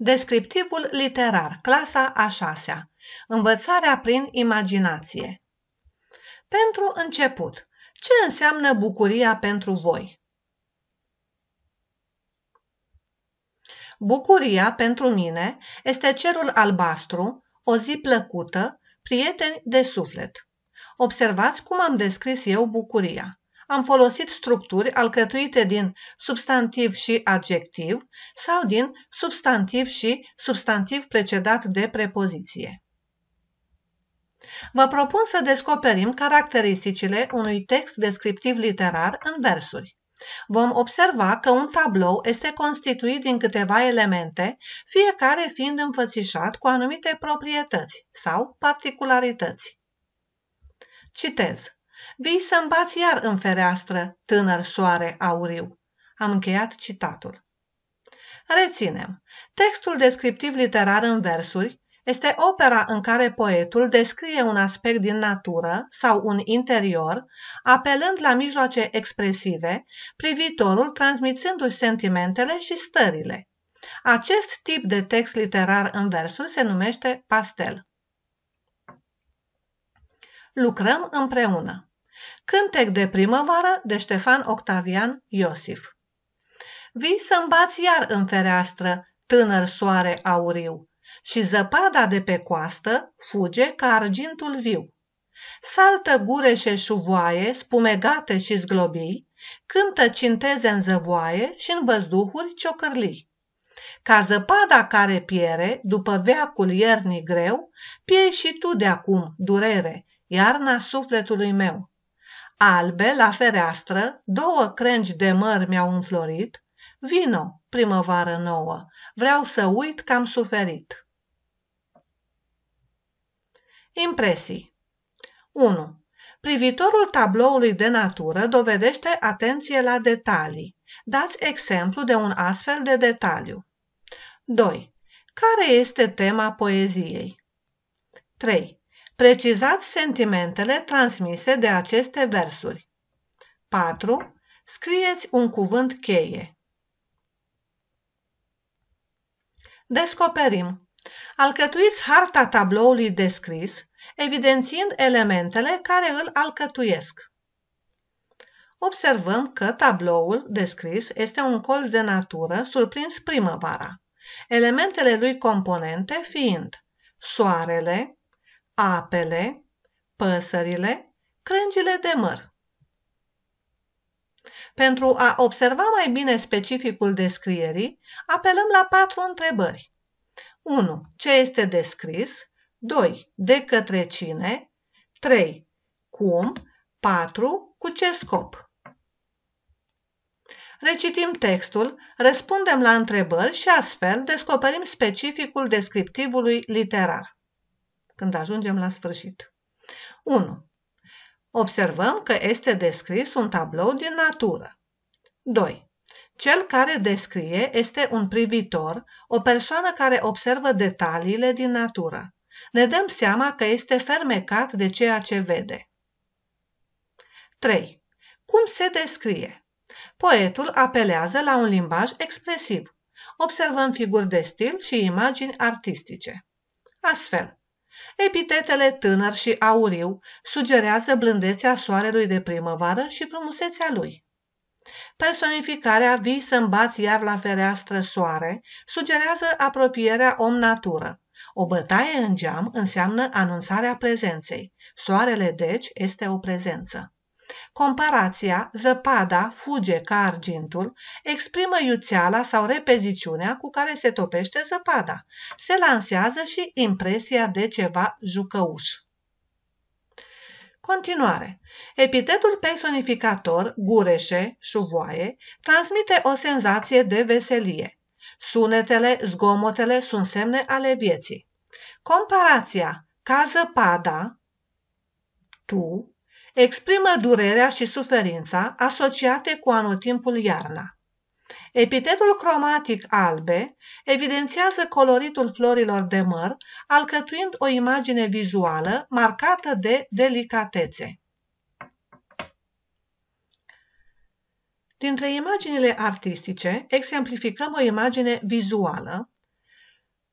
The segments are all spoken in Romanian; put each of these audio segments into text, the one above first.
Descriptivul literar, clasa a șasea. Învățarea prin imaginație. Pentru început, ce înseamnă bucuria pentru voi? Bucuria pentru mine este cerul albastru, o zi plăcută, prieteni de suflet. Observați cum am descris eu bucuria am folosit structuri alcătuite din substantiv și adjectiv sau din substantiv și substantiv precedat de prepoziție. Vă propun să descoperim caracteristicile unui text descriptiv literar în versuri. Vom observa că un tablou este constituit din câteva elemente, fiecare fiind înfățișat cu anumite proprietăți sau particularități. Citez. Vii să îmbați iar în fereastră, tânăr soare auriu. Am încheiat citatul. Reținem. Textul descriptiv literar în versuri este opera în care poetul descrie un aspect din natură sau un interior, apelând la mijloace expresive, privitorul transmițându-și sentimentele și stările. Acest tip de text literar în versuri se numește pastel. Lucrăm împreună. Cântec de primăvară de Ștefan Octavian Iosif Vii să bați iar în fereastră, tânăr soare auriu, și zăpada de pe coastă fuge ca argintul viu. Saltă gureșe șuvoaie, spumegate și zglobii, cântă cinteze în zăvoaie și în văzduhuri ciocârlii. Ca zăpada care piere, după veacul iernii greu, piei și tu de acum, durere, iarna sufletului meu Albe, la fereastră, două crengi de măr mi-au înflorit, Vino, primăvară nouă, vreau să uit că am suferit. Impresii 1. Privitorul tabloului de natură dovedește atenție la detalii. Dați exemplu de un astfel de detaliu. 2. Care este tema poeziei? 3. Precizați sentimentele transmise de aceste versuri. 4. Scrieți un cuvânt cheie. Descoperim. Alcătuiți harta tabloului descris, evidențiind elementele care îl alcătuiesc. Observăm că tabloul descris este un colț de natură surprins primăvara, elementele lui componente fiind soarele, apele, păsările, crengile de măr. Pentru a observa mai bine specificul descrierii, apelăm la patru întrebări. 1. Ce este descris? 2. De către cine? 3. Cum? 4. Cu ce scop? Recitim textul, răspundem la întrebări și astfel descoperim specificul descriptivului literar când ajungem la sfârșit. 1. Observăm că este descris un tablou din natură. 2. Cel care descrie este un privitor, o persoană care observă detaliile din natură. Ne dăm seama că este fermecat de ceea ce vede. 3. Cum se descrie? Poetul apelează la un limbaj expresiv. Observăm figuri de stil și imagini artistice. Astfel, Epitetele tânăr și auriu sugerează blândețea soarelui de primăvară și frumusețea lui. Personificarea vii să-mbați iar la fereastră soare sugerează apropierea om-natură. O bătaie în geam înseamnă anunțarea prezenței. Soarele, deci, este o prezență. Comparația zăpada fuge ca argintul exprimă iuțeala sau repeziciunea cu care se topește zăpada. Se lansează și impresia de ceva jucăuș. Continuare. Epitetul personificator, gureșe, șuvoaie, transmite o senzație de veselie. Sunetele, zgomotele sunt semne ale vieții. Comparația ca zăpada, tu, exprimă durerea și suferința asociate cu anotimpul iarna. Epitetul cromatic albe evidențiază coloritul florilor de măr, alcătuind o imagine vizuală marcată de delicatețe. Dintre imaginile artistice, exemplificăm o imagine vizuală.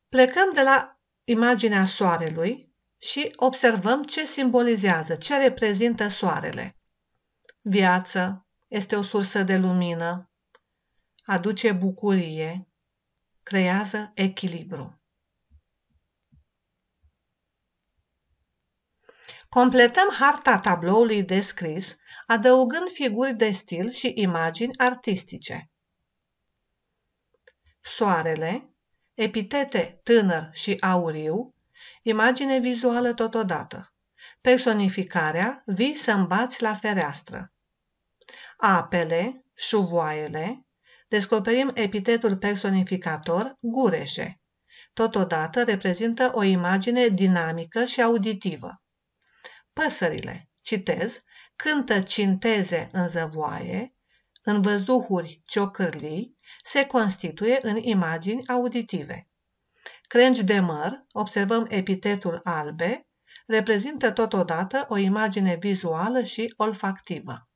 Plecăm de la imaginea soarelui, și observăm ce simbolizează, ce reprezintă soarele. Viață este o sursă de lumină, aduce bucurie, creează echilibru. Completăm harta tabloului descris, adăugând figuri de stil și imagini artistice. Soarele, epitete tânăr și auriu, imagine vizuală totodată. Personificarea vii să îmbați la fereastră. Apele, șuvoaiele, descoperim epitetul personificator gureșe. Totodată reprezintă o imagine dinamică și auditivă. Păsările, citez, cântă cinteze în zăvoaie, în văzuhuri ciocârlii, se constituie în imagini auditive. Crengi de măr, observăm epitetul albe, reprezintă totodată o imagine vizuală și olfactivă.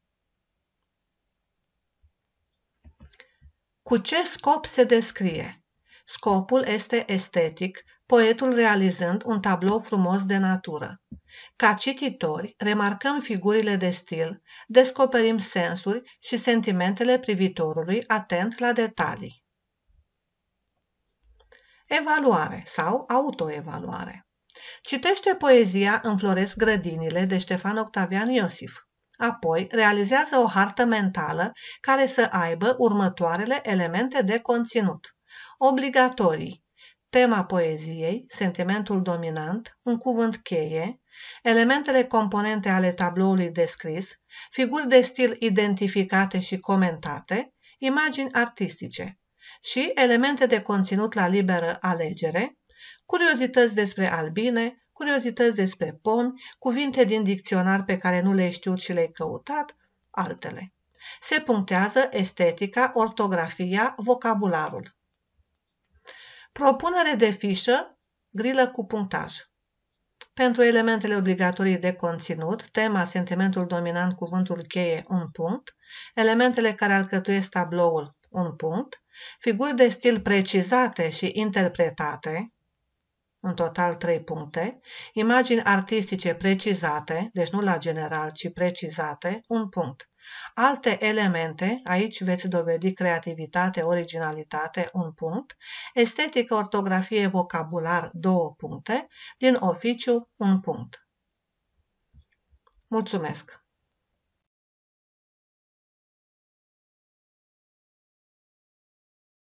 Cu ce scop se descrie? Scopul este estetic, poetul realizând un tablou frumos de natură. Ca cititori, remarcăm figurile de stil, descoperim sensuri și sentimentele privitorului atent la detalii. Evaluare sau autoevaluare. Citește poezia Înfloresc grădinile de Ștefan Octavian Iosif. Apoi, realizează o hartă mentală care să aibă următoarele elemente de conținut. Obligatorii. Tema poeziei, sentimentul dominant, un cuvânt cheie, elementele componente ale tabloului descris, figuri de stil identificate și comentate, imagini artistice și elemente de conținut la liberă alegere, curiozități despre albine, curiozități despre pomi, cuvinte din dicționar pe care nu le-ai știut și le-ai căutat, altele. Se punctează estetica, ortografia, vocabularul. Propunere de fișă, grilă cu punctaj. Pentru elementele obligatorii de conținut, tema, sentimentul dominant, cuvântul cheie, un punct, elementele care alcătuiesc tabloul, un punct, figuri de stil precizate și interpretate, în total 3 puncte, imagini artistice precizate, deci nu la general, ci precizate, un punct. Alte elemente, aici veți dovedi creativitate, originalitate, un punct, estetică, ortografie, vocabular, două puncte, din oficiu, un punct. Mulțumesc!